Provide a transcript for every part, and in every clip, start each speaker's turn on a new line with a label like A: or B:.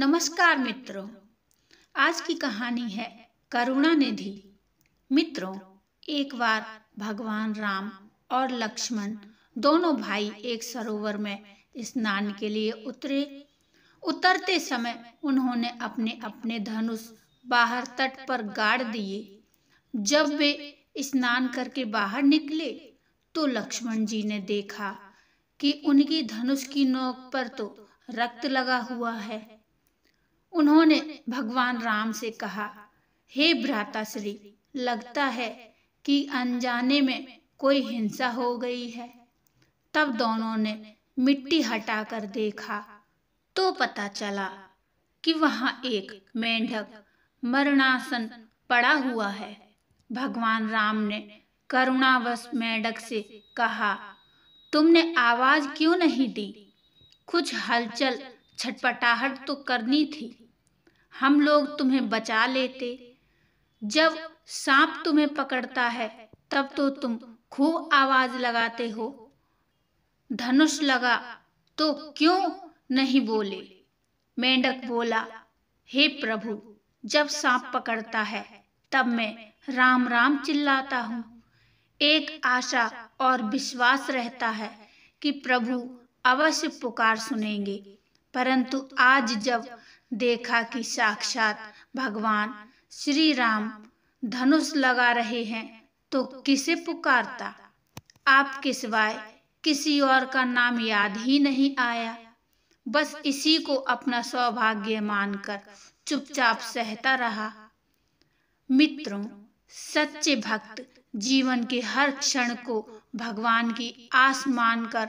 A: नमस्कार मित्रों आज की कहानी है करुणा निधि मित्रों एक बार भगवान राम और लक्ष्मण दोनों भाई एक सरोवर में स्नान के लिए उतरे उतरते समय उन्होंने अपने अपने धनुष बाहर तट पर गाड़ दिए जब वे स्नान करके बाहर निकले तो लक्ष्मण जी ने देखा कि उनकी धनुष की नोक पर तो रक्त लगा हुआ है उन्होंने भगवान राम से कहा हे भ्राता श्री लगता है कि अनजाने में कोई हिंसा हो गई है तब दोनों ने मिट्टी हटाकर देखा तो पता चला कि वहां एक मेंढक मरणासन पड़ा हुआ है भगवान राम ने करुणावश मेंढक से कहा तुमने आवाज क्यों नहीं दी कुछ हलचल छटपटाहट तो करनी थी हम लोग तुम्हें बचा लेते जब सांप तुम्हें पकड़ता है तब तो तुम खूब आवाज लगाते हो धनुष लगा तो क्यों नहीं बोले मेंढक बोला हे प्रभु जब सांप पकड़ता है तब मैं राम राम चिल्लाता हूँ एक आशा और विश्वास रहता है कि प्रभु अवश्य पुकार सुनेंगे परंतु आज जब देखा कि साक्षात भगवान श्री राम धनुष लगा रहे हैं तो किसे पुकारता आपके सिवाय किसी और का नाम याद ही नहीं आया बस इसी को अपना सौभाग्य मानकर चुपचाप सहता रहा मित्रों सच्चे भक्त जीवन के हर क्षण को भगवान की आस मानकर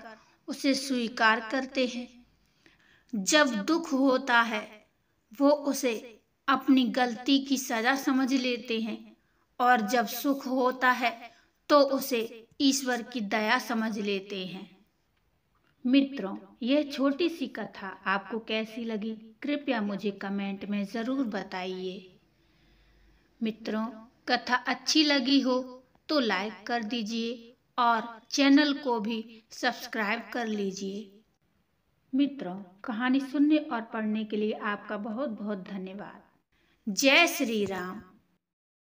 A: उसे स्वीकार करते हैं जब दुख होता है वो उसे अपनी गलती की सजा समझ लेते हैं और जब सुख होता है तो उसे ईश्वर की दया समझ लेते हैं मित्रों यह छोटी सी कथा आपको कैसी लगी कृपया मुझे कमेंट में ज़रूर बताइए मित्रों कथा अच्छी लगी हो तो लाइक कर दीजिए और चैनल को भी सब्सक्राइब कर लीजिए मित्रों कहानी सुनने और पढ़ने के लिए आपका बहुत बहुत धन्यवाद जय श्री राम